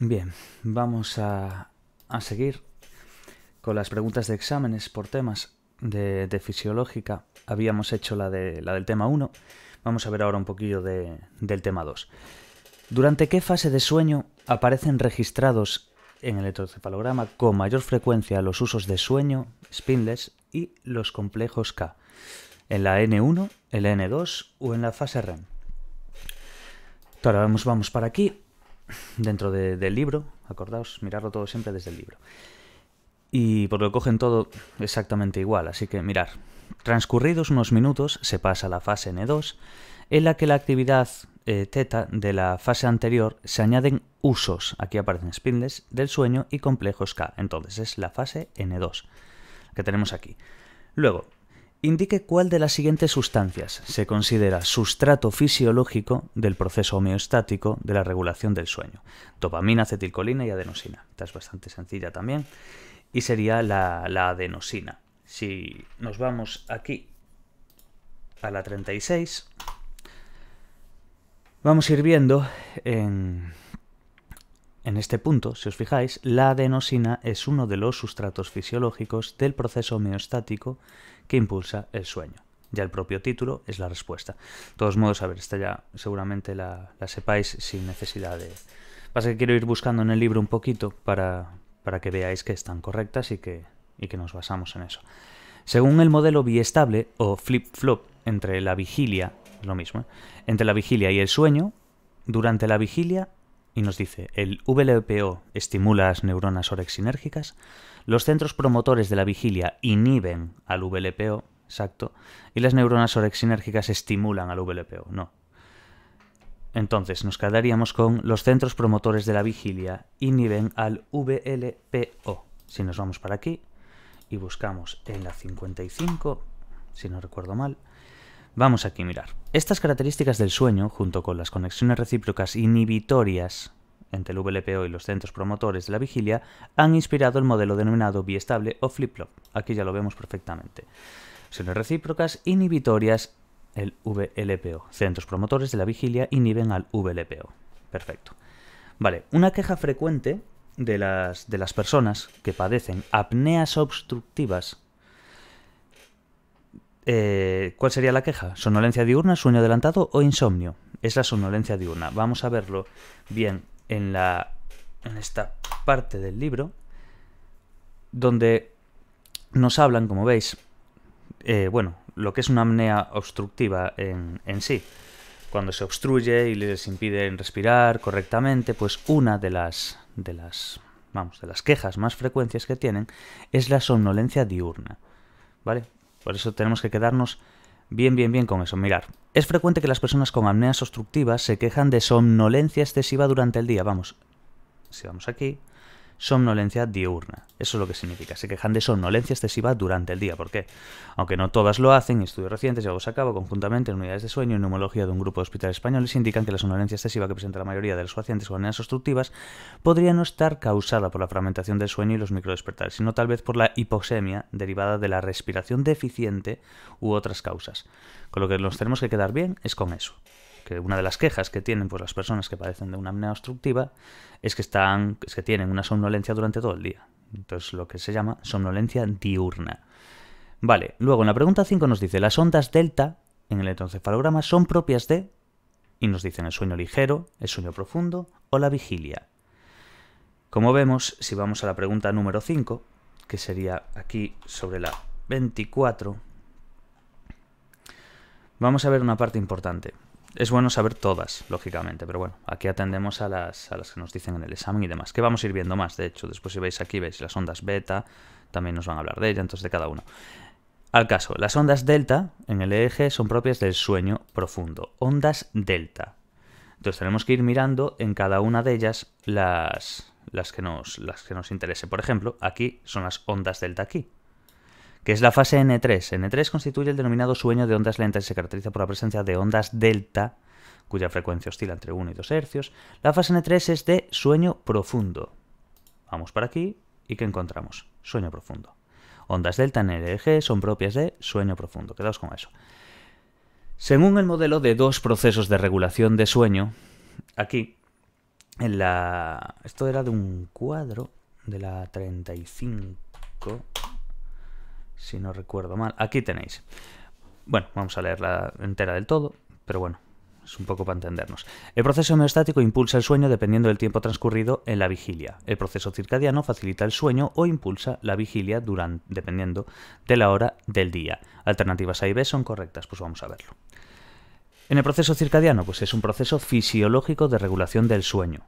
Bien, vamos a, seguir con las preguntas de exámenes por temas de, fisiológica. Habíamos hecho la, de, la del tema 1, vamos a ver ahora un poquillo del tema 2. ¿Durante qué fase de sueño aparecen registrados en el electrocefalograma con mayor frecuencia los usos de sueño, spinless y los complejos K? ¿En la N1, en la n 1 en n 2 o en la fase REM? Ahora vamos, vamos para aquí dentro del libro, acordaos, mirarlo todo siempre desde el libro. Y porque lo cogen todo exactamente igual, así que mirar. Transcurridos unos minutos se pasa a la fase N2, en la que la actividad eh, teta de la fase anterior se añaden usos, aquí aparecen spindles, del sueño y complejos K, entonces es la fase N2 que tenemos aquí. Luego, indique cuál de las siguientes sustancias se considera sustrato fisiológico del proceso homeostático de la regulación del sueño. Dopamina, acetilcolina y adenosina. Esta es bastante sencilla también. Y sería la, la adenosina. Si nos vamos aquí a la 36, vamos a ir viendo en en este punto, si os fijáis, la adenosina es uno de los sustratos fisiológicos del proceso homeostático que impulsa el sueño. Ya el propio título es la respuesta. De todos modos, a ver, esta ya seguramente la, sepáis sin necesidad de... Pasa que quiero ir buscando en el libro un poquito para, que veáis que están correctas y que, que nos basamos en eso. Según el modelo biestable o flip-flop entre la vigilia, lo mismo, ¿eh? entre la vigilia y el sueño, durante la vigilia y nos dice, el VLPO estimula las neuronas orexinérgicas, los centros promotores de la vigilia inhiben al VLPO, exacto, y las neuronas orexinérgicas estimulan al VLPO, no. Entonces nos quedaríamos con los centros promotores de la vigilia inhiben al VLPO. Si nos vamos para aquí y buscamos en la 55, si no recuerdo mal, Vamos aquí, a mirar. Estas características del sueño, junto con las conexiones recíprocas inhibitorias entre el VLPO y los centros promotores de la vigilia, han inspirado el modelo denominado biestable o flip-flop. Aquí ya lo vemos perfectamente. Conexiones recíprocas inhibitorias, el VLPO. Centros promotores de la vigilia inhiben al VLPO. Perfecto. Vale, una queja frecuente de las, de las personas que padecen apneas obstructivas eh, ¿Cuál sería la queja? ¿Sonolencia diurna, sueño adelantado o insomnio? Es la somnolencia diurna. Vamos a verlo bien en, la, en esta parte del libro, donde nos hablan, como veis, eh, bueno, lo que es una apnea obstructiva en, en sí cuando se obstruye y les impiden respirar correctamente, pues una de las de las vamos, de las quejas más frecuentes que tienen es la somnolencia diurna. ¿Vale? Por eso tenemos que quedarnos bien, bien, bien con eso. Mirar, es frecuente que las personas con amneas obstructivas se quejan de somnolencia excesiva durante el día. Vamos, si vamos aquí, somnolencia diurna. Eso es lo que significa. Se quejan de somnolencia excesiva durante el día. ¿Por qué? Aunque no todas lo hacen, estudios recientes llevados a cabo conjuntamente en unidades de sueño y neumología de un grupo de hospitales españoles indican que la somnolencia excesiva que presenta la mayoría de los pacientes con aneas obstructivas podría no estar causada por la fragmentación del sueño y los microdespertares, sino tal vez por la hipoxemia derivada de la respiración deficiente u otras causas. Con lo que nos tenemos que quedar bien es con eso que una de las quejas que tienen pues, las personas que padecen de una apnea obstructiva es que, están, que tienen una somnolencia durante todo el día. Entonces, lo que se llama somnolencia diurna. Vale, luego en la pregunta 5 nos dice, las ondas delta en el electroencefalograma son propias de... Y nos dicen el sueño ligero, el sueño profundo o la vigilia. Como vemos, si vamos a la pregunta número 5, que sería aquí sobre la 24, vamos a ver una parte importante es bueno saber todas, lógicamente, pero bueno, aquí atendemos a las, a las que nos dicen en el examen y demás, que vamos a ir viendo más, de hecho, después si veis aquí, veis las ondas beta, también nos van a hablar de ellas, entonces de cada uno. Al caso, las ondas delta en el eje son propias del sueño profundo, ondas delta. Entonces tenemos que ir mirando en cada una de ellas las, las, que, nos, las que nos interese. Por ejemplo, aquí son las ondas delta aquí, que es la fase N3. N3 constituye el denominado sueño de ondas lentas y se caracteriza por la presencia de ondas delta, cuya frecuencia oscila entre 1 y 2 hercios. La fase N3 es de sueño profundo. Vamos para aquí y ¿qué encontramos? Sueño profundo. Ondas delta en eje son propias de sueño profundo. Quedaos con eso. Según el modelo de dos procesos de regulación de sueño, aquí, en la... Esto era de un cuadro de la 35 si no recuerdo mal. Aquí tenéis. Bueno, vamos a leerla entera del todo, pero bueno, es un poco para entendernos. El proceso homeostático impulsa el sueño dependiendo del tiempo transcurrido en la vigilia. El proceso circadiano facilita el sueño o impulsa la vigilia durante, dependiendo de la hora del día. Alternativas A y B son correctas, pues vamos a verlo. En el proceso circadiano, pues es un proceso fisiológico de regulación del sueño,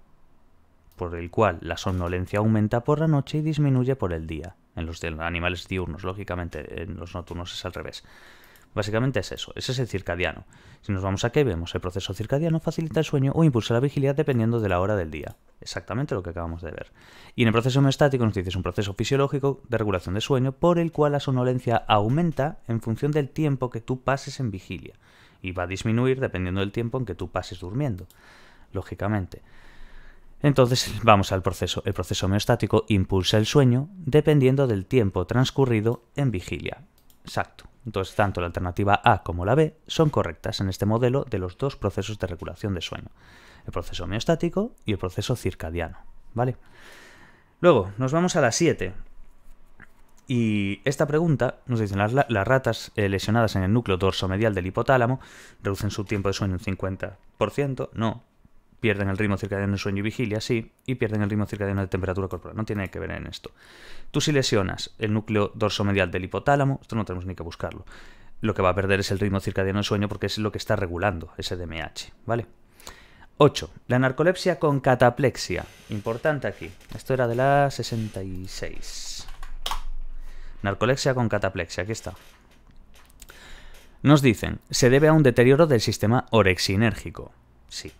por el cual la somnolencia aumenta por la noche y disminuye por el día en los animales diurnos, lógicamente en los nocturnos es al revés. Básicamente es eso, ese es el circadiano. Si nos vamos a qué vemos, el proceso circadiano facilita el sueño o impulsa la vigilia dependiendo de la hora del día. Exactamente lo que acabamos de ver. Y en el proceso homeostático nos dice es un proceso fisiológico de regulación de sueño por el cual la sonolencia aumenta en función del tiempo que tú pases en vigilia y va a disminuir dependiendo del tiempo en que tú pases durmiendo, lógicamente. Entonces vamos al proceso. El proceso homeostático impulsa el sueño dependiendo del tiempo transcurrido en vigilia. Exacto. Entonces tanto la alternativa A como la B son correctas en este modelo de los dos procesos de regulación de sueño. El proceso homeostático y el proceso circadiano. ¿Vale? Luego nos vamos a la 7. Y esta pregunta nos dicen las, ratas eh, lesionadas en el núcleo dorsomedial del hipotálamo reducen su tiempo de sueño un 50%. No, pierden el ritmo circadiano de sueño y vigilia, sí, y pierden el ritmo circadiano de temperatura corporal. No tiene que ver en esto. Tú si lesionas el núcleo dorsomedial del hipotálamo, esto no tenemos ni que buscarlo, lo que va a perder es el ritmo circadiano del sueño porque es lo que está regulando ese DMH, ¿vale? 8. La narcolepsia con cataplexia. Importante aquí. Esto era de la 66. Narcolepsia con cataplexia, aquí está. Nos dicen, se debe a un deterioro del sistema orexinérgico. Sí,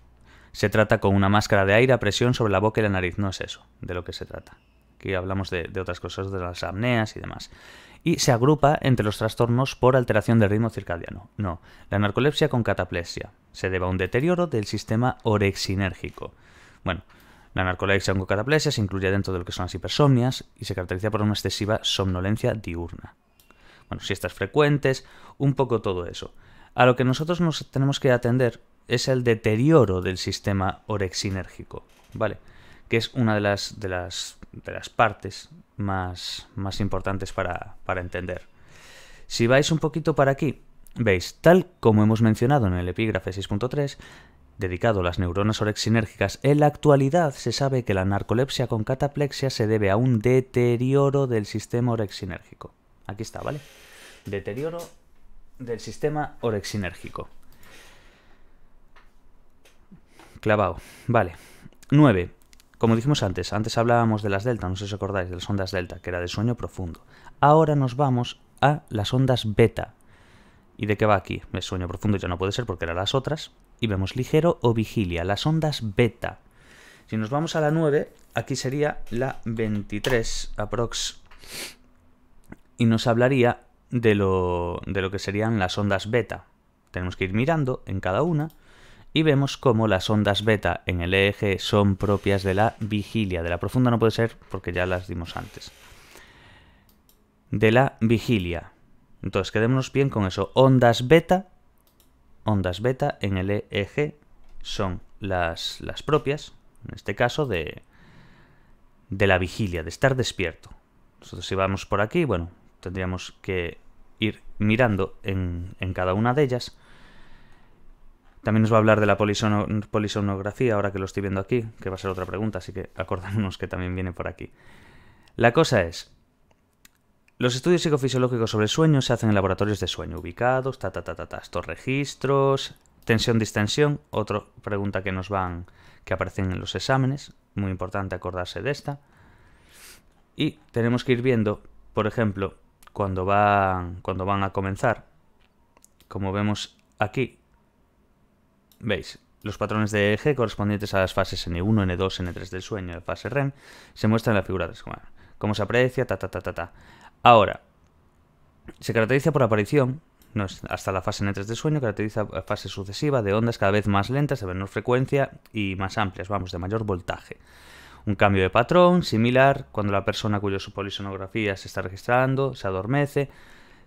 se trata con una máscara de aire a presión sobre la boca y la nariz. No es eso de lo que se trata. Aquí hablamos de, otras cosas, de las apneas y demás. Y se agrupa entre los trastornos por alteración del ritmo circadiano. No, la narcolepsia con cataplesia se debe a un deterioro del sistema orexinérgico. Bueno, la narcolepsia con cataplesia se incluye dentro de lo que son las hipersomnias y se caracteriza por una excesiva somnolencia diurna. Bueno, siestas frecuentes, un poco todo eso. A lo que nosotros nos tenemos que atender es el deterioro del sistema orexinérgico, ¿vale? Que es una de las, de las, partes más, más importantes para, para entender. Si vais un poquito para aquí, veis, tal como hemos mencionado en el epígrafe 6.3, dedicado a las neuronas orexinérgicas, en la actualidad se sabe que la narcolepsia con cataplexia se debe a un deterioro del sistema orexinérgico. Aquí está, ¿vale? Deterioro del sistema orexinérgico clavado. Vale. 9. Como dijimos antes, antes hablábamos de las delta, no sé si os acordáis, de las ondas delta, que era de sueño profundo. Ahora nos vamos a las ondas beta. ¿Y de qué va aquí? Es sueño profundo ya no puede ser porque eran las otras. Y vemos ligero o vigilia, las ondas beta. Si nos vamos a la 9, aquí sería la 23 aprox. Y nos hablaría de lo, de lo que serían las ondas beta. Tenemos que ir mirando en cada una y vemos cómo las ondas beta en el eje son propias de la vigilia. De la profunda no puede ser porque ya las dimos antes. De la vigilia. Entonces quedémonos bien con eso. Ondas beta, ondas beta en el eje son las, las propias, en este caso, de, de la vigilia, de estar despierto. Nosotros si vamos por aquí, bueno, tendríamos que ir mirando en, en cada una de ellas también nos va a hablar de la polisonografía, ahora que lo estoy viendo aquí, que va a ser otra pregunta, así que acordémonos que también viene por aquí. La cosa es, los estudios psicofisiológicos sobre el sueño se hacen en laboratorios de sueño ubicados, ta, ta, ta, ta, estos registros, tensión, distensión, otra pregunta que nos van, que aparecen en los exámenes, muy importante acordarse de esta. Y tenemos que ir viendo, por ejemplo, cuando van, cuando van a comenzar, como vemos aquí, Veis, los patrones de eje correspondientes a las fases N1, N2, N3 del sueño de fase REM se muestran en la figura 3. Como se aprecia, ta, ta, ta, ta, ta. Ahora, se caracteriza por aparición, hasta la fase N3 del sueño, caracteriza fase sucesiva de ondas cada vez más lentas, de menor frecuencia y más amplias, vamos, de mayor voltaje. Un cambio de patrón similar cuando la persona cuya polisonografía se está registrando se adormece.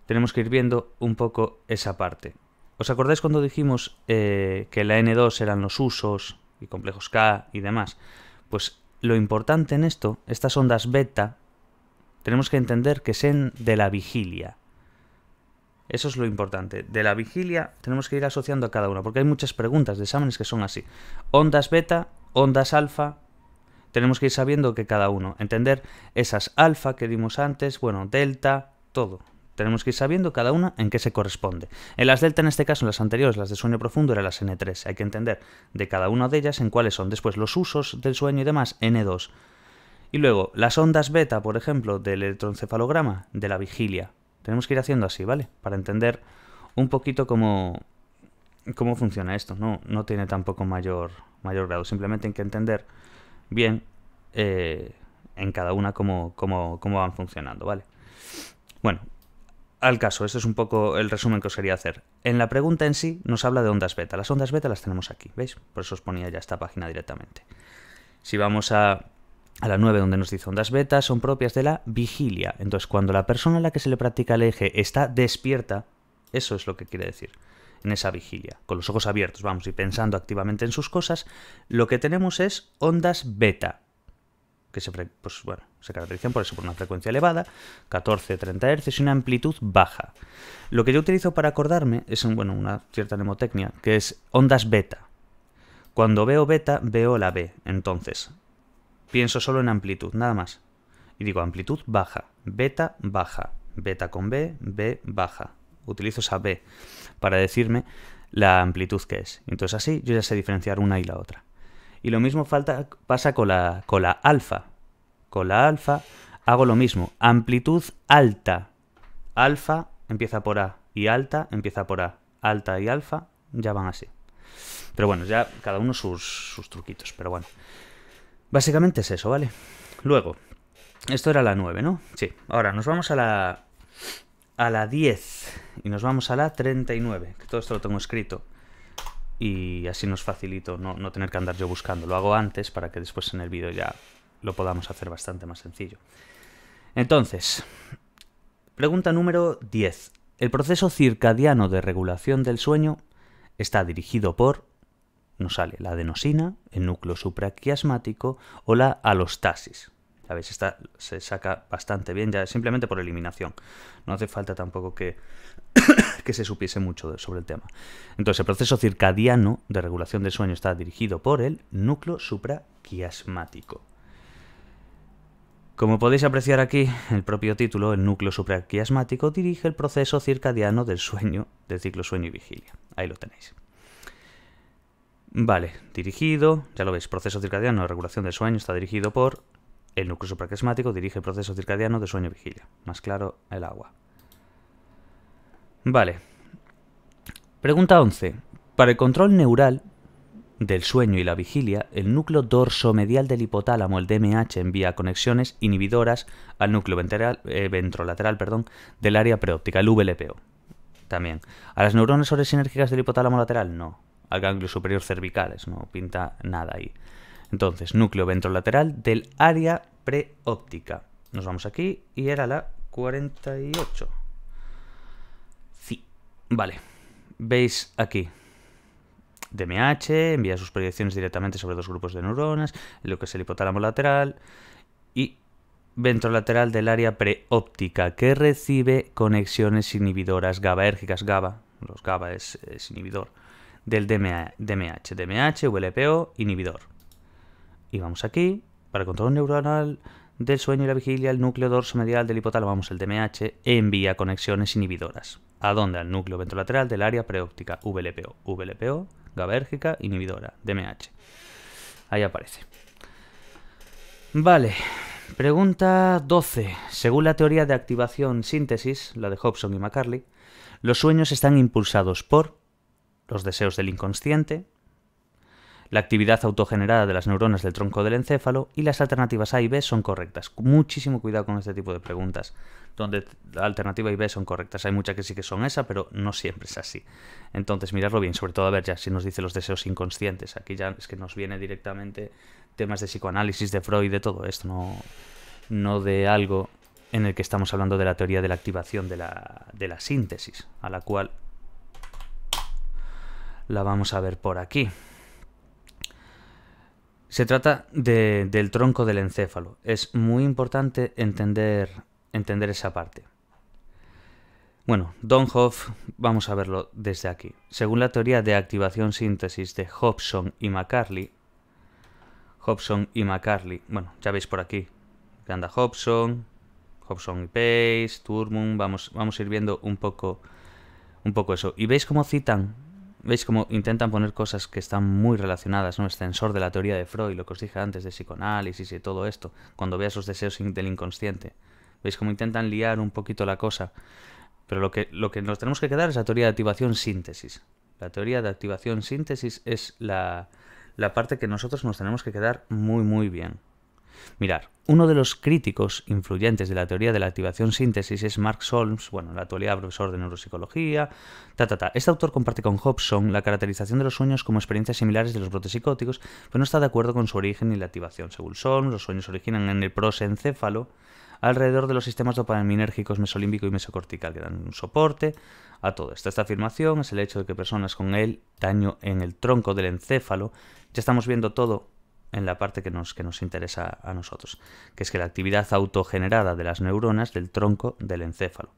Tenemos que ir viendo un poco esa parte. ¿Os acordáis cuando dijimos eh, que la N2 eran los usos y complejos K y demás? Pues lo importante en esto, estas ondas beta, tenemos que entender que sean de la vigilia. Eso es lo importante. De la vigilia tenemos que ir asociando a cada una, porque hay muchas preguntas de exámenes que son así. Ondas beta, ondas alfa, tenemos que ir sabiendo que cada uno, entender esas alfa que dimos antes, bueno, delta, todo. Tenemos que ir sabiendo cada una en qué se corresponde. En las delta, en este caso, en las anteriores, las de sueño profundo, eran las N3. Hay que entender de cada una de ellas en cuáles son. Después, los usos del sueño y demás, N2. Y luego, las ondas beta, por ejemplo, del electroencefalograma, de la vigilia. Tenemos que ir haciendo así, ¿vale? Para entender un poquito cómo, cómo funciona esto. No, no tiene tampoco mayor, mayor grado. Simplemente hay que entender bien eh, en cada una cómo, cómo, cómo van funcionando, ¿vale? Bueno, al caso, eso es un poco el resumen que os quería hacer. En la pregunta en sí nos habla de ondas beta. Las ondas beta las tenemos aquí, ¿veis? Por eso os ponía ya esta página directamente. Si vamos a, a la 9 donde nos dice ondas beta, son propias de la vigilia. Entonces, cuando la persona a la que se le practica el eje está despierta, eso es lo que quiere decir, en esa vigilia, con los ojos abiertos, vamos, y pensando activamente en sus cosas, lo que tenemos es ondas beta, que se, pues bueno, se caracterizan por eso, por una frecuencia elevada, 14-30 Hz y una amplitud baja. Lo que yo utilizo para acordarme es bueno, una cierta mnemotecnia, que es ondas beta. Cuando veo beta, veo la B. Entonces, pienso solo en amplitud, nada más. Y digo amplitud baja, beta baja, beta con B, B baja. Utilizo esa B para decirme la amplitud que es. Entonces así yo ya sé diferenciar una y la otra. Y lo mismo falta, pasa con la, con la alfa con la alfa, hago lo mismo. Amplitud alta. Alfa empieza por A y alta empieza por A. Alta y alfa ya van así. Pero bueno, ya cada uno sus, truquitos, pero bueno. Básicamente es eso, ¿vale? Luego, esto era la 9, ¿no? Sí. Ahora nos vamos a la a la 10 y nos vamos a la 39, que todo esto lo tengo escrito. Y así nos facilito no, no tener que andar yo buscando. Lo hago antes para que después en el vídeo ya lo podamos hacer bastante más sencillo. Entonces, pregunta número 10. El proceso circadiano de regulación del sueño está dirigido por, nos sale la adenosina, el núcleo supraquiasmático o la alostasis. Ya veis, esta se saca bastante bien ya simplemente por eliminación. No hace falta tampoco que, que se supiese mucho sobre el tema. Entonces, el proceso circadiano de regulación del sueño está dirigido por el núcleo supraquiasmático. Como podéis apreciar aquí, el propio título, el núcleo supraquiasmático, dirige el proceso circadiano del sueño, del ciclo sueño y vigilia. Ahí lo tenéis. Vale, dirigido, ya lo veis, proceso circadiano de regulación del sueño está dirigido por el núcleo supraquiasmático, dirige el proceso circadiano de sueño y vigilia. Más claro, el agua. Vale. Pregunta 11. Para el control neural, del sueño y la vigilia, el núcleo dorsomedial del hipotálamo, el DMH, envía conexiones inhibidoras al núcleo eh, ventrolateral perdón, del área preóptica, el VLPO. También. ¿A las neuronas oresinérgicas del hipotálamo lateral? No. Al ganglio superior cervicales, no pinta nada ahí. Entonces, núcleo ventrolateral del área preóptica. Nos vamos aquí y era la 48. Sí, vale. Veis aquí DMH, envía sus proyecciones directamente sobre dos grupos de neuronas, lo que es el hipotálamo lateral y ventrolateral del área preóptica, que recibe conexiones inhibidoras GABAérgicas, GABA, los GABA es, inhibidor, del DMH, DMH, VLPO, inhibidor. Y vamos aquí, para el control neuronal del sueño y la vigilia, el núcleo dorso medial del hipotálamo, vamos, el DMH, envía conexiones inhibidoras. ¿A dónde? Al núcleo ventrolateral del área preóptica, VLPO, VLPO, GABAérgica inhibidora, DMH. Ahí aparece. Vale, pregunta 12. Según la teoría de activación síntesis, la de Hobson y McCarley, los sueños están impulsados por los deseos del inconsciente, la actividad autogenerada de las neuronas del tronco del encéfalo y las alternativas A y B son correctas. Muchísimo cuidado con este tipo de preguntas, donde la alternativa A y B son correctas. Hay muchas que sí que son esa, pero no siempre es así. Entonces, mirarlo bien, sobre todo a ver ya si nos dice los deseos inconscientes. Aquí ya es que nos viene directamente temas de psicoanálisis, de Freud, de todo esto, no, no de algo en el que estamos hablando de la teoría de la activación de la, de la síntesis, a la cual la vamos a ver por aquí. Se trata del tronco del encéfalo. Es muy importante entender, entender esa parte. Bueno, Donhoff, vamos a verlo desde aquí. Según la teoría de activación síntesis de Hobson y McCarley, Hobson y McCarley, bueno, ya veis por aquí, que anda Hobson, Hobson y Pace, Turmund, vamos, vamos a ir viendo un poco, un poco eso. Y veis cómo citan veis como intentan poner cosas que están muy relacionadas, ¿no? Extensor este de la teoría de Freud, lo que os dije antes de psicoanálisis y todo esto, cuando veas esos deseos del inconsciente. Veis cómo intentan liar un poquito la cosa. Pero lo que, lo que nos tenemos que quedar es la teoría de activación síntesis. La teoría de activación síntesis es la, la parte que nosotros nos tenemos que quedar muy, muy bien. Mirar, uno de los críticos influyentes de la teoría de la activación síntesis es Mark Solms, bueno, en la actualidad profesor de neuropsicología, ta, ta, ta. Este autor comparte con Hobson la caracterización de los sueños como experiencias similares de los brotes psicóticos, pero no está de acuerdo con su origen y la activación. Según Solms, los sueños originan en el prosencéfalo, alrededor de los sistemas dopaminérgicos mesolímbico y mesocortical, que dan un soporte a todo esto. Esta afirmación es el hecho de que personas con el daño en el tronco del encéfalo, ya estamos viendo todo en la parte que nos, nos interesa a nosotros, que es que la actividad autogenerada de las neuronas del tronco del encéfalo.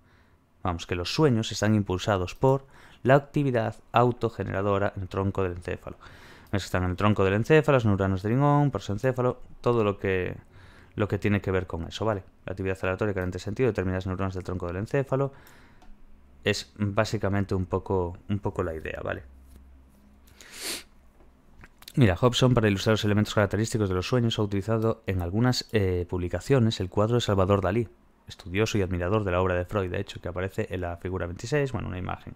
Vamos, que los sueños están impulsados por la actividad autogeneradora en el tronco del encéfalo. Están en el tronco del encéfalo, los neuronas de lingón, encéfalo, todo lo que, lo que tiene que ver con eso, ¿vale? La actividad aleatoria en este sentido determinadas neuronas del tronco del encéfalo es básicamente un poco, un poco la idea, ¿vale? Mira, Hobson, para ilustrar los elementos característicos de los sueños, ha utilizado en algunas eh, publicaciones el cuadro de Salvador Dalí, estudioso y admirador de la obra de Freud, de hecho, que aparece en la figura 26, bueno, una imagen,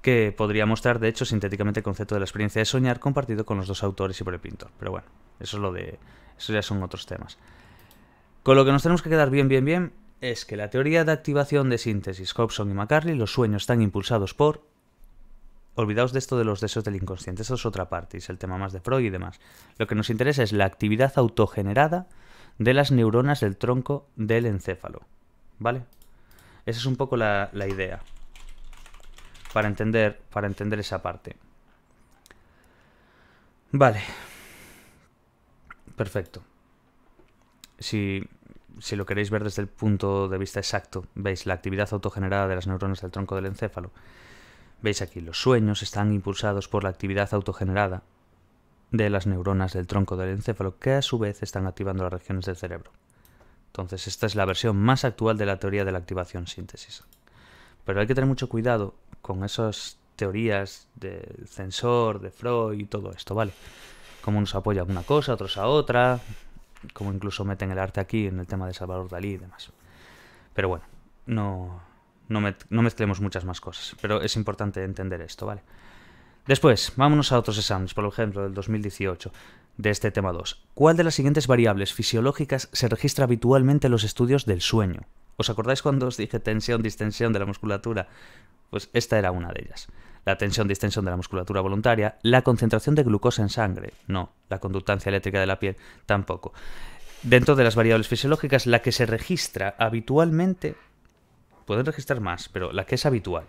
que podría mostrar, de hecho, sintéticamente el concepto de la experiencia de soñar compartido con los dos autores y por el pintor. Pero bueno, eso es lo de... eso ya son otros temas. Con lo que nos tenemos que quedar bien, bien, bien, es que la teoría de activación de síntesis Hobson y McCarthy, los sueños están impulsados por olvidaos de esto de los deseos del inconsciente, eso es otra parte, es el tema más de Freud y demás. Lo que nos interesa es la actividad autogenerada de las neuronas del tronco del encéfalo, ¿vale? Esa es un poco la, idea para entender, para entender esa parte. Vale. Perfecto. Si, si lo queréis ver desde el punto de vista exacto, veis la actividad autogenerada de las neuronas del tronco del encéfalo Veis aquí, los sueños están impulsados por la actividad autogenerada de las neuronas del tronco del encéfalo, que a su vez están activando las regiones del cerebro. Entonces, esta es la versión más actual de la teoría de la activación síntesis. Pero hay que tener mucho cuidado con esas teorías del sensor, de Freud y todo esto, ¿vale? Como nos apoya una cosa, otros a otra, como incluso meten el arte aquí en el tema de Salvador Dalí y demás. Pero bueno, no, no, mezclemos muchas más cosas, pero es importante entender esto, ¿vale? Después, vámonos a otros exámenes, por ejemplo, del 2018, de este tema 2. ¿Cuál de las siguientes variables fisiológicas se registra habitualmente en los estudios del sueño? ¿Os acordáis cuando os dije tensión, distensión de la musculatura? Pues esta era una de ellas. La tensión-distensión de la musculatura voluntaria, la concentración de glucosa en sangre, no, la conductancia eléctrica de la piel, tampoco. Dentro de las variables fisiológicas, la que se registra habitualmente pueden registrar más, pero la que es habitual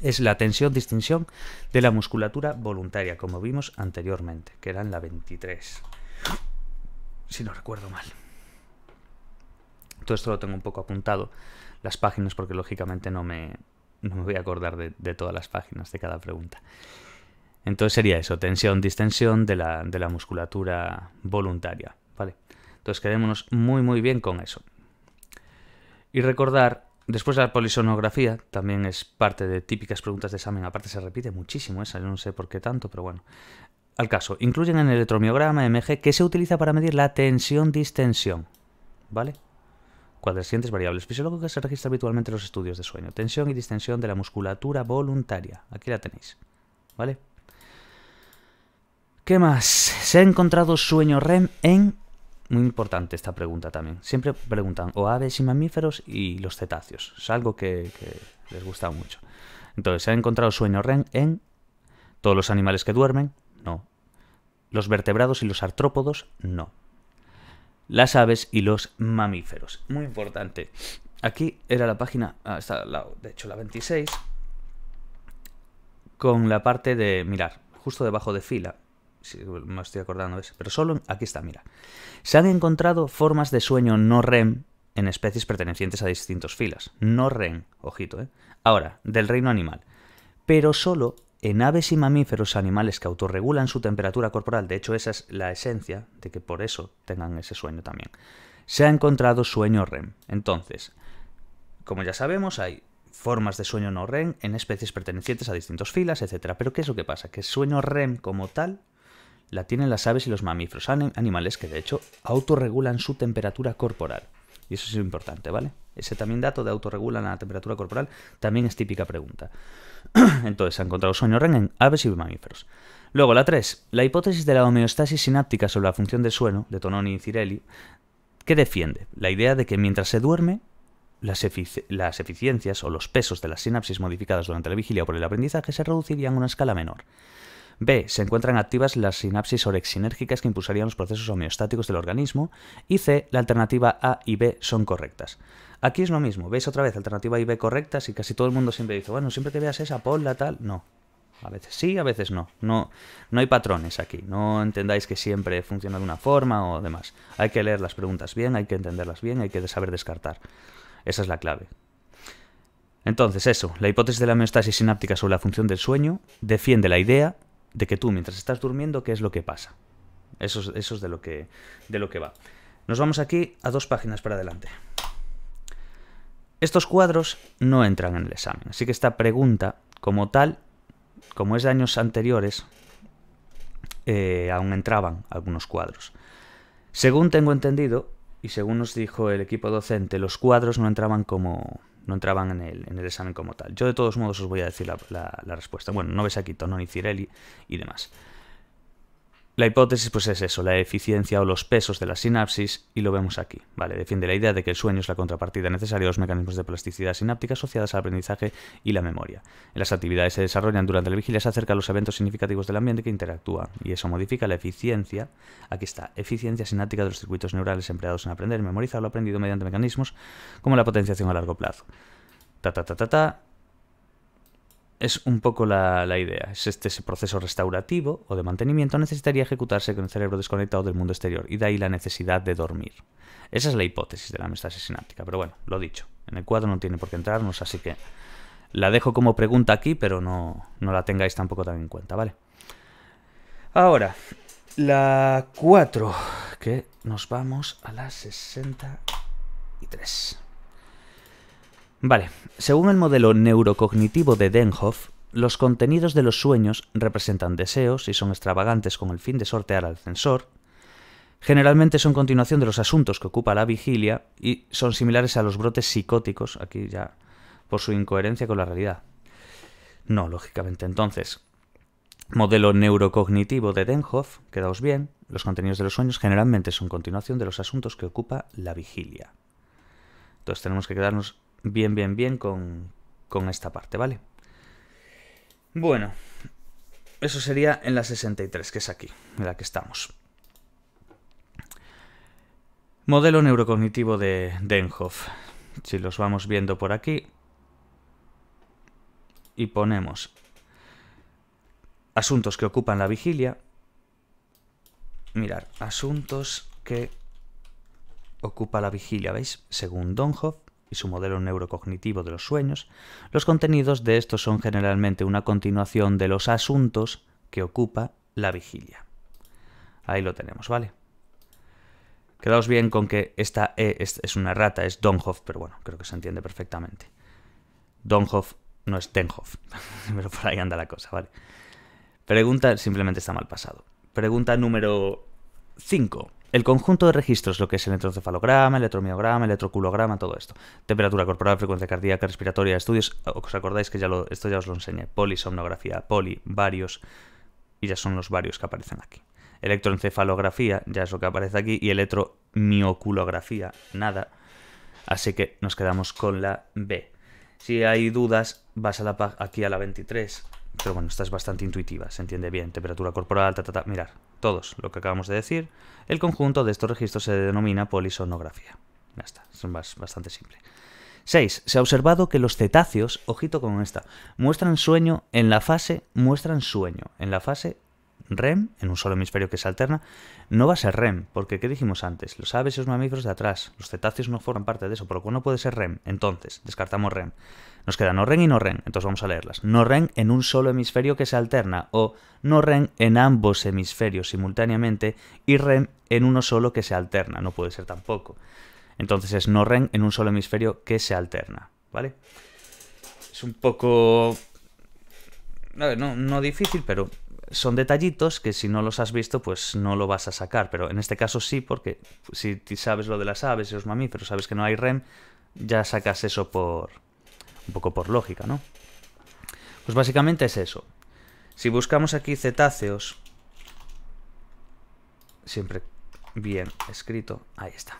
es la tensión distensión de la musculatura voluntaria, como vimos anteriormente, que era en la 23, si no recuerdo mal. Todo esto lo tengo un poco apuntado, las páginas, porque lógicamente no me, voy a acordar de, todas las páginas de cada pregunta. Entonces sería eso, tensión, distensión de la, de la musculatura voluntaria, ¿vale? Entonces quedémonos muy muy bien con eso. Y recordar Después la polisonografía también es parte de típicas preguntas de examen. Aparte se repite muchísimo esa, yo no sé por qué tanto, pero bueno. Al caso, incluyen en el electromiograma MG que se utiliza para medir la tensión-distensión. ¿Vale? Cuál variables fisiológicas se registra habitualmente en los estudios de sueño. Tensión y distensión de la musculatura voluntaria. Aquí la tenéis. ¿Vale? ¿Qué más? Se ha encontrado sueño REM en muy importante esta pregunta también. Siempre preguntan o aves y mamíferos y los cetáceos. Es algo que, les gusta mucho. Entonces, se ha encontrado sueño REN en todos los animales que duermen, no. Los vertebrados y los artrópodos, no. Las aves y los mamíferos. Muy importante. Aquí era la página, ah, está al lado, de hecho la 26, con la parte de, mirar, justo debajo de fila, Sí, me estoy acordando de eso, Pero solo aquí está, mira. Se han encontrado formas de sueño no REM en especies pertenecientes a distintas filas. No REM, ojito, ¿eh? Ahora, del reino animal. Pero solo en aves y mamíferos animales que autorregulan su temperatura corporal. De hecho, esa es la esencia de que por eso tengan ese sueño también. Se ha encontrado sueño REM. Entonces, como ya sabemos, hay formas de sueño no REM en especies pertenecientes a distintas filas, etc. Pero ¿qué es lo que pasa? Que sueño REM como tal la tienen las aves y los mamíferos, animales que de hecho autorregulan su temperatura corporal. Y eso es importante, ¿vale? Ese también dato de autorregulan la temperatura corporal también es típica pregunta. Entonces, se ha encontrado sueño REM en aves y mamíferos. Luego, la 3. La hipótesis de la homeostasis sináptica sobre la función del sueño, de Tononi y Cirelli, que defiende la idea de que mientras se duerme, las, eficiencias o los pesos de las sinapsis modificadas durante la vigilia por el aprendizaje se reducirían a una escala menor. B. Se encuentran activas las sinapsis orexinérgicas que impulsarían los procesos homeostáticos del organismo. Y C. La alternativa A y B son correctas. Aquí es lo mismo, veis otra vez alternativa A y B correctas y casi todo el mundo siempre dice, bueno, siempre que veas esa, ponla tal. No, a veces sí, a veces no. No, no hay patrones aquí. No entendáis que siempre funciona de una forma o demás. Hay que leer las preguntas bien, hay que entenderlas bien, hay que saber descartar. Esa es la clave. Entonces, eso, la hipótesis de la homeostasis sináptica sobre la función del sueño defiende la idea de que tú mientras estás durmiendo, ¿qué es lo que pasa? Eso es, de, lo que, de lo que va. Nos vamos aquí a dos páginas para adelante. Estos cuadros no entran en el examen, así que esta pregunta, como tal, como es de años anteriores, eh, aún entraban algunos cuadros. Según tengo entendido, y según nos dijo el equipo docente, los cuadros no entraban como, no entraban en el, en el, examen como tal. Yo de todos modos os voy a decir la, respuesta. Bueno, no ves aquí ni Cirelli y demás. La hipótesis pues es eso, la eficiencia o los pesos de la sinapsis, y lo vemos aquí. Vale, defiende la idea de que el sueño es la contrapartida necesaria a los mecanismos de plasticidad sináptica asociadas al aprendizaje y la memoria. Las actividades se desarrollan durante la vigilia, se acerca a los eventos significativos del ambiente que interactúan, y eso modifica la eficiencia, aquí está, eficiencia sináptica de los circuitos neurales empleados en aprender, memorizar lo aprendido mediante mecanismos como la potenciación a largo plazo. Ta ta ta ta ta, es un poco la, idea. Es este ese proceso restaurativo o de mantenimiento necesitaría ejecutarse con el cerebro desconectado del mundo exterior y de ahí la necesidad de dormir. Esa es la hipótesis de la amistad sináptica, pero bueno, lo dicho. En el cuadro no tiene por qué entrarnos, así que la dejo como pregunta aquí, pero no, no la tengáis tampoco tan en cuenta, ¿vale? Ahora, la 4, que nos vamos a la 63. Vale, según el modelo neurocognitivo de Denhoff, los contenidos de los sueños representan deseos y son extravagantes con el fin de sortear al censor. Generalmente son continuación de los asuntos que ocupa la vigilia y son similares a los brotes psicóticos, aquí ya por su incoherencia con la realidad. No, lógicamente entonces. Modelo neurocognitivo de Denhoff, quedaos bien, los contenidos de los sueños generalmente son continuación de los asuntos que ocupa la vigilia. Entonces tenemos que quedarnos bien, bien, bien con, esta parte, ¿vale? Bueno, eso sería en la 63, que es aquí, en la que estamos. Modelo neurocognitivo de Denhoff. Si los vamos viendo por aquí y ponemos asuntos que ocupan la vigilia, mirar, asuntos que ocupa la vigilia, ¿veis? Según Donhoff, y su modelo neurocognitivo de los sueños, los contenidos de estos son generalmente una continuación de los asuntos que ocupa la vigilia. Ahí lo tenemos, ¿vale? Quedaos bien con que esta E es, una rata, es Donhoff, pero bueno, creo que se entiende perfectamente. Donhoff no es Tenhoff, pero por ahí anda la cosa, ¿vale? Pregunta, simplemente está mal pasado. Pregunta número 5. El conjunto de registros, lo que es el electroencefalograma, electromiograma, electroculograma, todo esto. Temperatura corporal, frecuencia cardíaca, respiratoria, estudios. ¿Os acordáis que ya esto ya os lo enseñé? Polisomnografía, poli, varios. Y ya son los varios que aparecen aquí. Electroencefalografía, ya es lo que aparece aquí. Y electromioculografía, nada. Así que nos quedamos con la B. Si hay dudas, vas a la, aquí a la 23. Pero bueno, esta es bastante intuitiva, se entiende bien. Temperatura corporal, ta, ta, ta. Mirar, todos lo que acabamos de decir, el conjunto de estos registros se denomina polisonografía. Ya está, es bastante simple. 6. Se ha observado que los cetáceos, ojito con esta, muestran sueño en la fase, muestran sueño en la fase REM, en un solo hemisferio que se alterna, no va a ser REM, porque ¿qué dijimos antes? Los aves y los mamíferos de atrás, los cetáceos no forman parte de eso, por lo cual no puede ser REM. Entonces, descartamos REM. Nos queda no REM y no REM, entonces vamos a leerlas. No REM en un solo hemisferio que se alterna, o no REM en ambos hemisferios simultáneamente, y REM en uno solo que se alterna, no puede ser tampoco. Entonces es no REM en un solo hemisferio que se alterna, ¿vale? Es un poco... A ver, no, no difícil, pero son detallitos que si no los has visto, pues no lo vas a sacar. Pero en este caso sí, porque si sabes lo de las aves y los mamíferos, sabes que no hay REM, ya sacas eso por. un poco por lógica, ¿no? Pues básicamente es eso. Si buscamos aquí cetáceos, siempre bien escrito, ahí está.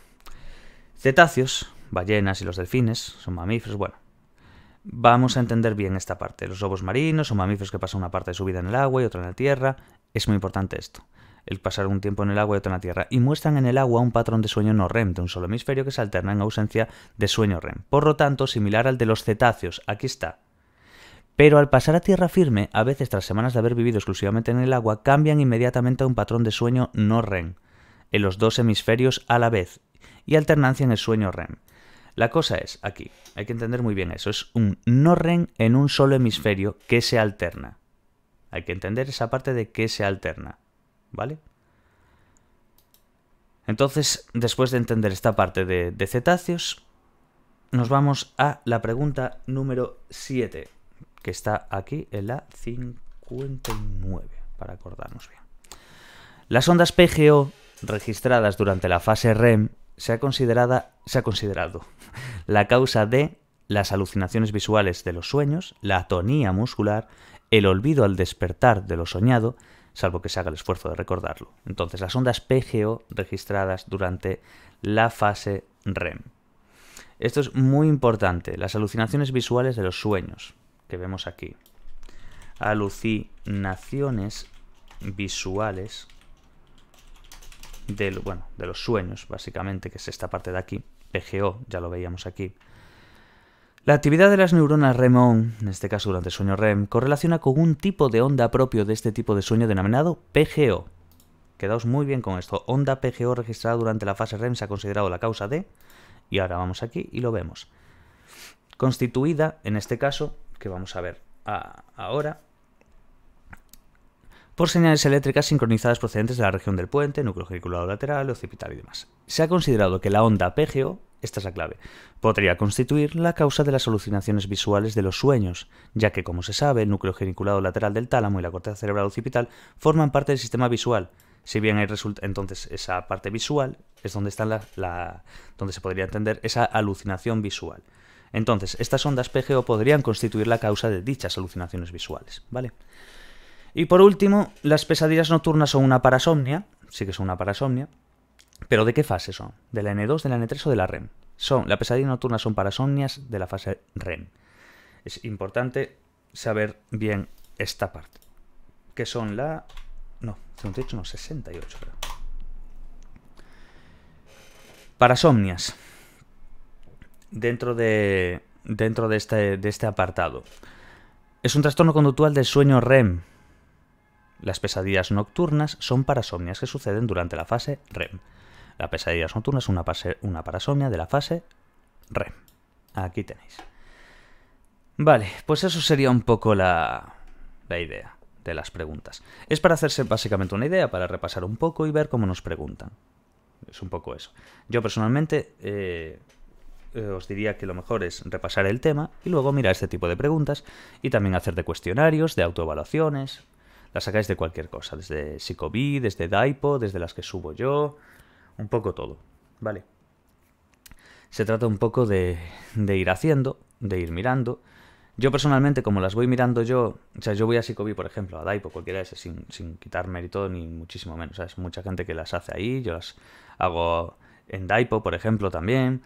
Cetáceos, ballenas y los delfines, son mamíferos, bueno vamos a entender bien esta parte. Los lobos marinos o mamíferos que pasan una parte de su vida en el agua y otra en la tierra. Es muy importante esto, el pasar un tiempo en el agua y otro en la tierra. Y muestran en el agua un patrón de sueño no REM, de un solo hemisferio que se alterna en ausencia de sueño REM. Por lo tanto, similar al de los cetáceos. Aquí está. Pero al pasar a tierra firme, a veces tras semanas de haber vivido exclusivamente en el agua, cambian inmediatamente a un patrón de sueño no REM, en los dos hemisferios a la vez, y alternancia en el sueño REM. La cosa es, aquí, hay que entender muy bien eso, es un no REM en un solo hemisferio que se alterna. Hay que entender esa parte de que se alterna, ¿vale? Entonces, después de entender esta parte de, de cetáceos, nos vamos a la pregunta número 7, que está aquí en la 59, para acordarnos bien. Las ondas PGO registradas durante la fase REM se ha, considerada, se ha considerado la causa de las alucinaciones visuales de los sueños, la atonía muscular, el olvido al despertar de lo soñado, salvo que se haga el esfuerzo de recordarlo. Entonces, las ondas PGO registradas durante la fase REM. Esto es muy importante, las alucinaciones visuales de los sueños, que vemos aquí. Alucinaciones visuales bueno, de los sueños, básicamente, que es esta parte de aquí, PGO, ya lo veíamos aquí. La actividad de las neuronas rem en este caso durante el sueño REM, correlaciona con un tipo de onda propio de este tipo de sueño denominado PGO. Quedaos muy bien con esto. Onda PGO registrada durante la fase REM se ha considerado la causa de... Y ahora vamos aquí y lo vemos. Constituida, en este caso, que vamos a ver ahora, por señales eléctricas sincronizadas procedentes de la región del puente, núcleo geniculado lateral, occipital y demás. Se ha considerado que la onda PGO, esta es la clave, podría constituir la causa de las alucinaciones visuales de los sueños, ya que, como se sabe, el núcleo geniculado lateral del tálamo y la corteza cerebral occipital forman parte del sistema visual. Si bien hay resulta, entonces esa parte visual es donde donde se podría entender esa alucinación visual. Entonces, estas ondas PGO podrían constituir la causa de dichas alucinaciones visuales, ¿vale? Y por último, las pesadillas nocturnas son una parasomnia, sí que son una parasomnia, pero ¿de qué fase son? ¿De la N2, de la N3 o de la REM? Son, las pesadillas nocturnas son parasomnias de la fase REM. Es importante saber bien esta parte, que son la... no, no, 68, creo. Parasomnias. Dentro de, dentro de este, de este apartado. Es un trastorno conductual del sueño REM, las pesadillas nocturnas son parasomnias que suceden durante la fase REM. La pesadilla nocturna es una, una parasomnia de la fase REM. Aquí tenéis. Vale, pues eso sería un poco la, idea de las preguntas. Es para hacerse básicamente una idea, para repasar un poco y ver cómo nos preguntan. Es un poco eso. Yo personalmente eh, eh, os diría que lo mejor es repasar el tema y luego mirar este tipo de preguntas y también hacer de cuestionarios de autoevaluaciones, las sacáis de cualquier cosa, desde Sicobi, desde Daipo, desde las que subo yo, un poco todo, ¿vale? Se trata un poco de, ir haciendo, de ir mirando. Yo personalmente, como las voy mirando yo, o sea, yo voy a Sicobi, por ejemplo, a Daipo, cualquiera de esas, sin, quitar mérito ni muchísimo menos, es Mucha gente que las hace ahí, yo las hago en Daipo, por ejemplo, también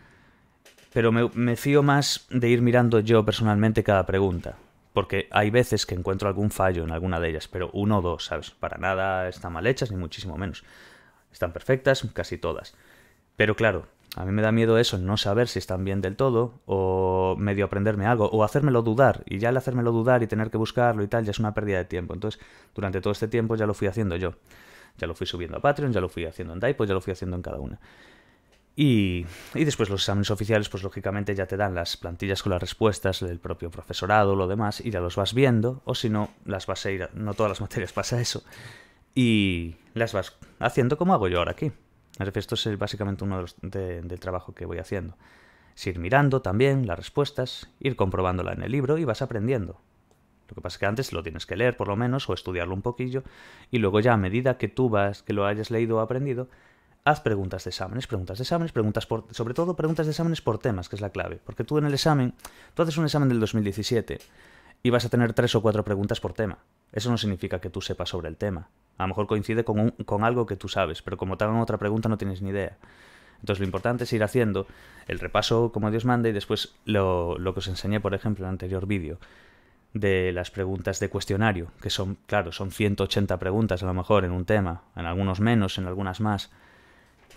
pero me, me, fío más de ir mirando yo personalmente cada pregunta porque hay veces que encuentro algún fallo en alguna de ellas, pero uno o dos, ¿sabes? Para nada están mal hechas, ni muchísimo menos. Están perfectas, casi todas. Pero claro, a mí me da miedo eso, no saber si están bien del todo, o medio aprenderme algo, o hacérmelo dudar, y ya el hacérmelo dudar y tener que buscarlo y tal, ya es una pérdida de tiempo. Entonces, durante todo este tiempo ya lo fui haciendo yo. Ya lo fui subiendo a Patreon, ya lo fui haciendo en Daipo, ya lo fui haciendo en cada una. Y, después los exámenes oficiales, pues lógicamente ya te dan las plantillas con las respuestas del propio profesorado, lo demás, y ya los vas viendo, o si no, las vas a ir, no todas las materias pasa eso, y las vas haciendo como hago yo ahora aquí. Esto es básicamente uno de del trabajo que voy haciendo. Es ir mirando también las respuestas, ir comprobándola en el libro y vas aprendiendo. Lo que pasa es que antes lo tienes que leer por lo menos o estudiarlo un poquillo y luego ya a medida que tú vas, que lo hayas leído o aprendido, haz preguntas de exámenes, preguntas de exámenes, preguntas sobre todo preguntas de exámenes por temas, que es la clave. Porque tú en el examen, tú haces un examen del 2017 y vas a tener tres o cuatro preguntas por tema. Eso no significa que tú sepas sobre el tema. A lo mejor coincide con, algo que tú sabes, pero como te hagan otra pregunta no tienes ni idea. Entonces lo importante es ir haciendo el repaso como Dios manda y después lo, lo que os enseñé, por ejemplo, en el anterior vídeo de las preguntas de cuestionario, que son, claro, son 180 preguntas a lo mejor en un tema, en algunos menos, en algunas más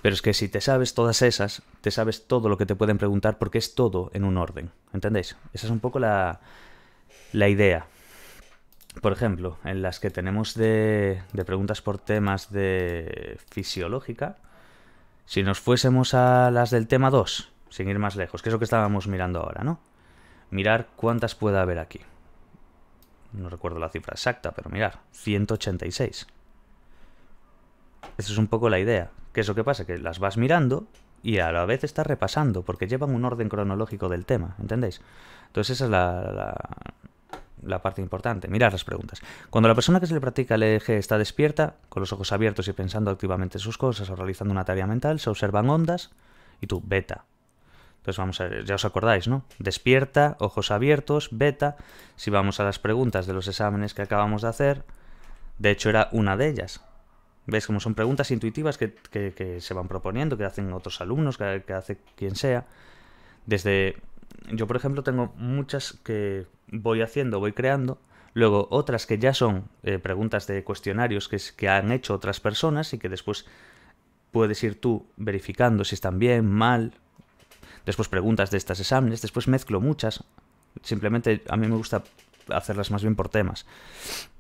pero es que si te sabes todas esas, te sabes todo lo que te pueden preguntar porque es todo en un orden. ¿Entendéis? Esa es un poco la, la idea. Por ejemplo, en las que tenemos de, de preguntas por temas de fisiológica, si nos fuésemos a las del tema 2, sin ir más lejos, que es lo que estábamos mirando ahora, ¿no? Mirar cuántas puede haber aquí. No recuerdo la cifra exacta, pero mirar, 186. Esa es un poco la idea. ¿Qué es lo que pasa? Que las vas mirando y a la vez estás repasando, porque llevan un orden cronológico del tema, ¿entendéis? Entonces esa es la, la, parte importante. mirar las preguntas. Cuando la persona que se le practica el EEG está despierta, con los ojos abiertos y pensando activamente sus cosas o realizando una tarea mental, se observan ondas y tú, beta. Entonces vamos a ver, ya os acordáis, ¿no? Despierta, ojos abiertos, beta. Si vamos a las preguntas de los exámenes que acabamos de hacer, de hecho era una de ellas, ¿Ves? cómo son preguntas intuitivas que, se van proponiendo, que hacen otros alumnos, que, hace quien sea. Desde. Yo, por ejemplo, tengo muchas que voy haciendo, voy creando. Luego otras que ya son eh, preguntas de cuestionarios que, que han hecho otras personas y que después puedes ir tú verificando si están bien, mal. Después preguntas de estos exámenes, después mezclo muchas. Simplemente a mí me gusta hacerlas más bien por temas.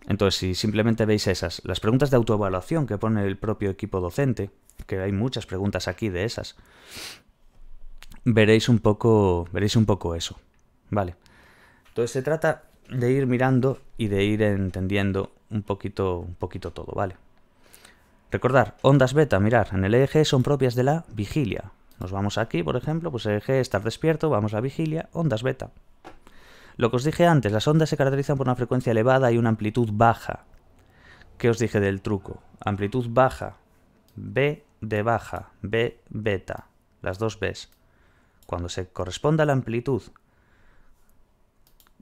Entonces, si simplemente veis esas, las preguntas de autoevaluación que pone el propio equipo docente, que hay muchas preguntas aquí de esas, veréis un poco, veréis un poco eso, ¿vale? Entonces se trata de ir mirando y de ir entendiendo un poquito, un poquito todo, ¿vale? Recordar, ondas beta, mirar, en el eje son propias de la vigilia. Nos vamos aquí, por ejemplo, pues eje estar despierto, vamos a vigilia, ondas beta. Lo que os dije antes, las ondas se caracterizan por una frecuencia elevada y una amplitud baja. ¿Qué os dije del truco? Amplitud baja, B de baja, B beta, las dos Bs. Cuando se corresponda la amplitud,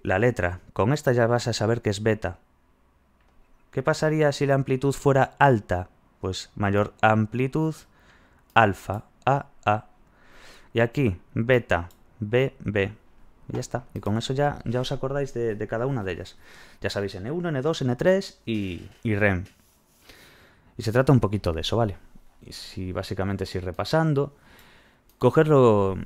la letra, con esta ya vas a saber que es beta. ¿Qué pasaría si la amplitud fuera alta? Pues mayor amplitud, alfa, A, A. Y aquí, beta, B, B. Y ya está. Y con eso ya, ya os acordáis de, cada una de ellas. Ya sabéis, N1, N2, N3 y, y REM. Y se trata un poquito de eso, ¿vale? Y si básicamente es ir repasando, coger los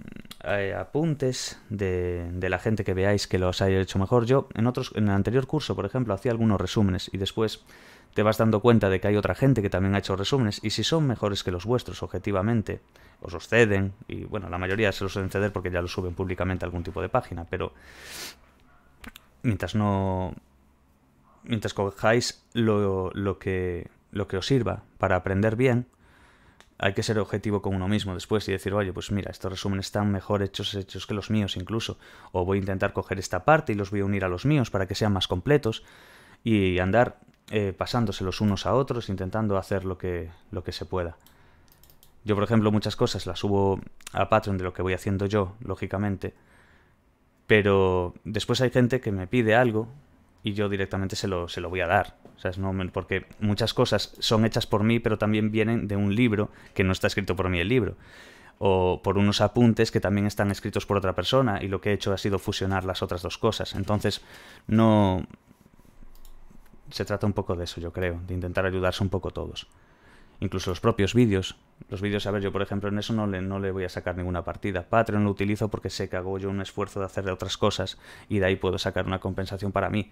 eh, apuntes de, de, la gente que veáis que los haya hecho mejor. Yo en otros, en el anterior curso, por ejemplo, hacía algunos resúmenes y después te vas dando cuenta de que hay otra gente que también ha hecho resúmenes y si son mejores que los vuestros objetivamente, os los ceden y bueno, la mayoría se los suelen ceder porque ya los suben públicamente a algún tipo de página, pero mientras no... mientras cojáis lo, lo, que, lo que os sirva para aprender bien, hay que ser objetivo con uno mismo después y decir, oye, pues mira, estos resúmenes están mejor hechos, hechos que los míos incluso, o voy a intentar coger esta parte y los voy a unir a los míos para que sean más completos y andar eh, pasándose los unos a otros, intentando hacer lo que, lo que se pueda. Yo, por ejemplo, muchas cosas las subo a Patreon de lo que voy haciendo yo, lógicamente, pero después hay gente que me pide algo y yo directamente se lo, voy a dar. ¿sabes? No, porque muchas cosas son hechas por mí, pero también vienen de un libro que no está escrito por mí el libro. O por unos apuntes que también están escritos por otra persona y lo que he hecho ha sido fusionar las otras dos cosas. Entonces, no, se trata un poco de eso, yo creo, de intentar ayudarse un poco todos. Incluso los propios vídeos. Los vídeos, a ver, yo por ejemplo en eso no le, no le voy a sacar ninguna partida. Patreon lo utilizo porque sé que hago yo un esfuerzo de hacer otras cosas y de ahí puedo sacar una compensación para mí.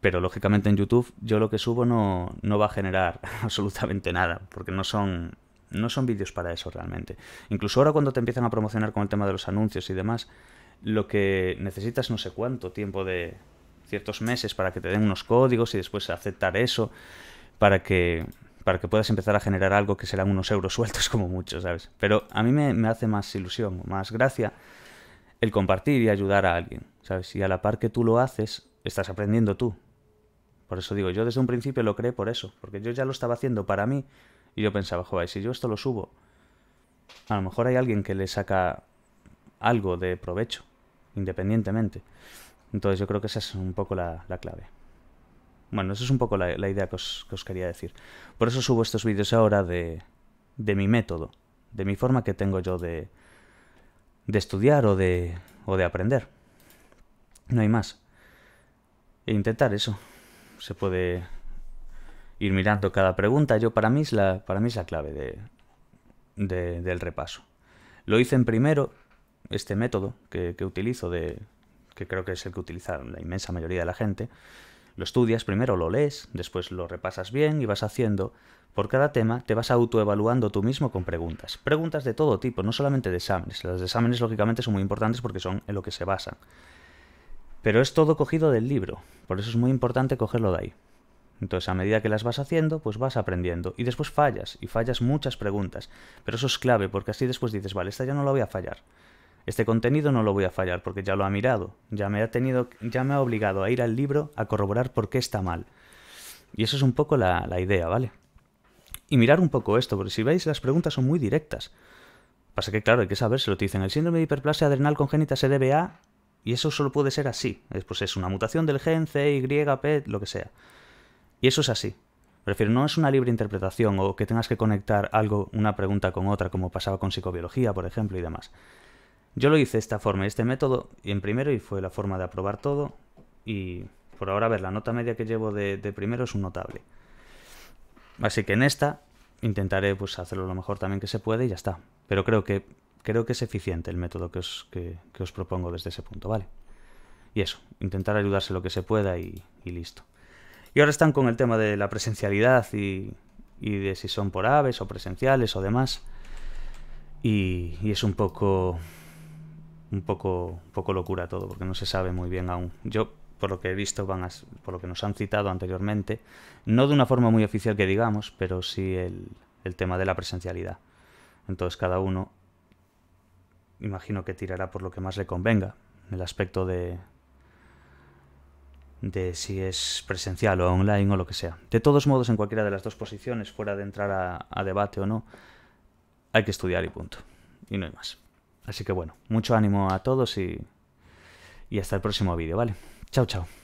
Pero lógicamente en YouTube yo lo que subo no, no va a generar absolutamente nada, porque no son, no son vídeos para eso realmente. Incluso ahora cuando te empiezan a promocionar con el tema de los anuncios y demás, lo que necesitas no sé cuánto tiempo de, ciertos meses para que te den unos códigos y después aceptar eso para que, para que puedas empezar a generar algo que serán unos euros sueltos como mucho, ¿sabes? Pero a mí me, me hace más ilusión, más gracia el compartir y ayudar a alguien, ¿sabes? Y a la par que tú lo haces, estás aprendiendo tú. Por eso digo, yo desde un principio lo creé por eso, porque yo ya lo estaba haciendo para mí y yo pensaba, joder, si yo esto lo subo, a lo mejor hay alguien que le saca algo de provecho, independientemente. Entonces yo creo que esa es un poco la, clave. Bueno, esa es un poco la, idea que os, quería decir. Por eso subo estos vídeos ahora de, mi método, de mi forma que tengo yo de, estudiar o de, de aprender. No hay más. E intentar eso. Se puede ir mirando cada pregunta. Yo para mí es la, para mí la clave de, del repaso. Lo hice en primero, este método que utilizo de, que creo que es el que utiliza la inmensa mayoría de la gente, lo estudias, primero lo lees, después lo repasas bien y vas haciendo. Por cada tema te vas autoevaluando tú mismo con preguntas. Preguntas de todo tipo, no solamente de exámenes. Las de exámenes lógicamente son muy importantes porque son en lo que se basan. Pero es todo cogido del libro, por eso es muy importante cogerlo de ahí. Entonces, a medida que las vas haciendo, pues vas aprendiendo. Y después fallas, y fallas muchas preguntas. Pero eso es clave, porque así después dices, vale, esta ya no la voy a fallar. Este contenido no lo voy a fallar porque ya lo ha mirado, ya me ha tenido, ya me ha obligado a ir al libro a corroborar por qué está mal. Y eso es un poco la, idea, ¿vale? Y mirar un poco esto, porque si veis las preguntas son muy directas. Pasa que, claro, hay que saber se lo dicen. El síndrome de hiperplasia adrenal congénita se debe a... Y eso solo puede ser así. Pues es una mutación del gen C, Y, P, lo que sea. Y eso es así. Prefiero, no es una libre interpretación o que tengas que conectar algo, una pregunta con otra, como pasaba con psicobiología, por ejemplo, y demás. Yo lo hice esta forma, este método, en primero, y fue la forma de aprobar todo. Y por ahora, a ver, la nota media que llevo de, primero es un notable. Así que en esta intentaré pues, hacerlo lo mejor también que se puede y ya está. Pero creo que, creo que es eficiente el método que os, que, os propongo desde ese punto, ¿vale? Y eso, intentar ayudarse lo que se pueda y, listo. Y ahora están con el tema de la presencialidad y, de si son por aves o presenciales o demás. y, y es un poco un poco, poco locura todo, porque no se sabe muy bien aún. Yo, por lo que he visto, van por lo que nos han citado anteriormente, no de una forma muy oficial que digamos, pero sí el, tema de la presencialidad. Entonces cada uno, imagino que tirará por lo que más le convenga, el aspecto de, de si es presencial o online o lo que sea. De todos modos, en cualquiera de las dos posiciones, fuera de entrar a debate o no, hay que estudiar y punto. Y no hay más. Así que bueno, mucho ánimo a todos y, hasta el próximo vídeo, ¿vale? Chao, chao.